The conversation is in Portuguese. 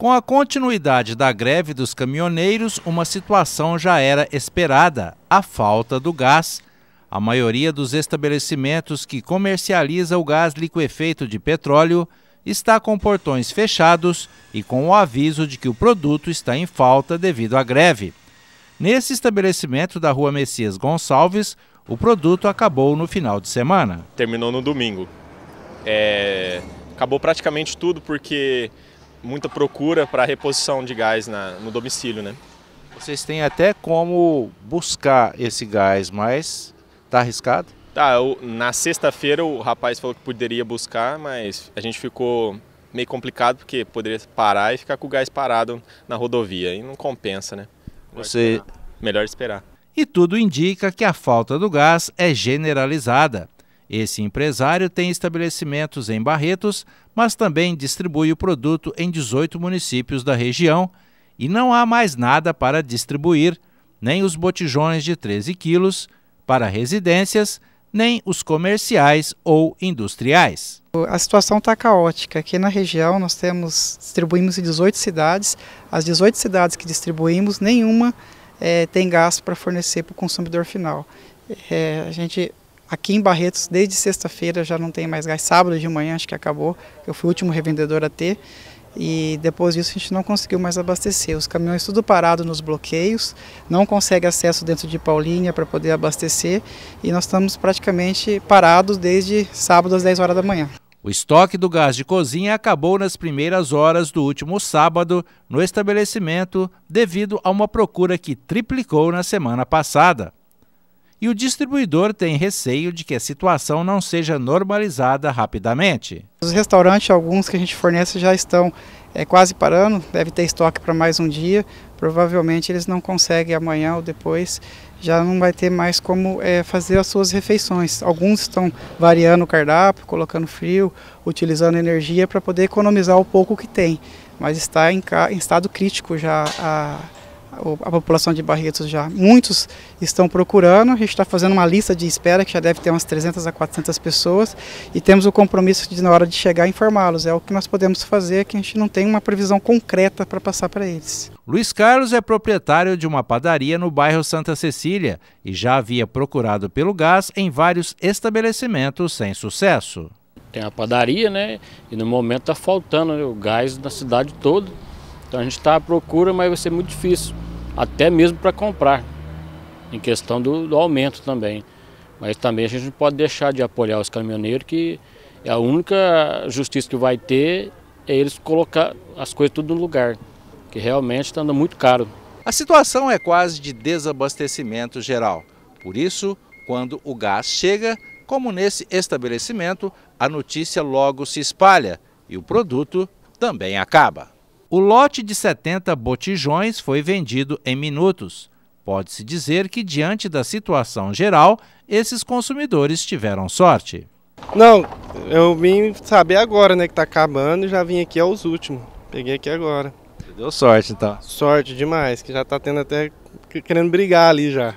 Com a continuidade da greve dos caminhoneiros, uma situação já era esperada: a falta do gás. A maioria dos estabelecimentos que comercializa o gás liquefeito de petróleo está com portões fechados e com o aviso de que o produto está em falta devido à greve. Nesse estabelecimento da rua Messias Gonçalves, o produto acabou no final de semana. Terminou no domingo. É... Acabou praticamente tudo porque muita procura para reposição de gás na, no domicílio, né? Vocês têm até como buscar esse gás, mas tá arriscado? Tá, eu, na sexta-feira o rapaz falou que poderia buscar, mas a gente ficou meio complicado porque poderia parar e ficar com o gás parado na rodovia e não compensa, né? Você melhor esperar. E tudo indica que a falta do gás é generalizada. Esse empresário tem estabelecimentos em Barretos, mas também distribui o produto em 18 municípios da região e não há mais nada para distribuir, nem os botijões de 13 quilos para residências, nem os comerciais ou industriais. A situação está caótica. Aqui na região nós temos, distribuímos em 18 cidades. As 18 cidades que distribuímos, nenhuma é, tem gasto para fornecer para o consumidor final. É, a gente Aqui em Barretos, desde sexta-feira já não tem mais gás. Sábado de manhã, acho que acabou. Eu fui o último revendedor a ter. E depois disso a gente não conseguiu mais abastecer. Os caminhões tudo parado nos bloqueios, não consegue acesso dentro de Paulínia para poder abastecer. E nós estamos praticamente parados desde sábado às 10 horas da manhã. O estoque do gás de cozinha acabou nas primeiras horas do último sábado no estabelecimento, devido a uma procura que triplicou na semana passada e o distribuidor tem receio de que a situação não seja normalizada rapidamente. Os restaurantes, alguns que a gente fornece, já estão é, quase parando, deve ter estoque para mais um dia. Provavelmente eles não conseguem amanhã ou depois, já não vai ter mais como é, fazer as suas refeições. Alguns estão variando o cardápio, colocando frio, utilizando energia para poder economizar o pouco que tem, mas está em, em estado crítico já a a população de Barretos já, muitos estão procurando, a gente está fazendo uma lista de espera que já deve ter umas 300 a 400 pessoas e temos o compromisso de na hora de chegar informá-los, é o que nós podemos fazer que a gente não tem uma previsão concreta para passar para eles. Luiz Carlos é proprietário de uma padaria no bairro Santa Cecília e já havia procurado pelo gás em vários estabelecimentos sem sucesso. Tem a padaria, né? E no momento está faltando né, o gás na cidade toda. Então a gente está à procura, mas vai ser muito difícil, até mesmo para comprar, em questão do, do, aumento também. Mas também a gente não pode deixar de apoiar os caminhoneiros, que é a única justiça que vai ter é eles colocar as coisas tudo no lugar, que realmente está andando muito caro. A situação é quase de desabastecimento geral. Por isso, quando o gás chega, como nesse estabelecimento, a notícia logo se espalha e o produto também acaba. O lote de 70 botijões foi vendido em minutos. Pode-se dizer que, diante da situação geral, esses consumidores tiveram sorte. Não, eu vim saber agora, né, que está acabando e já vim aqui aos últimos. Peguei aqui agora. Deu sorte, então. Sorte demais, que já está tendo até querendo brigar ali já.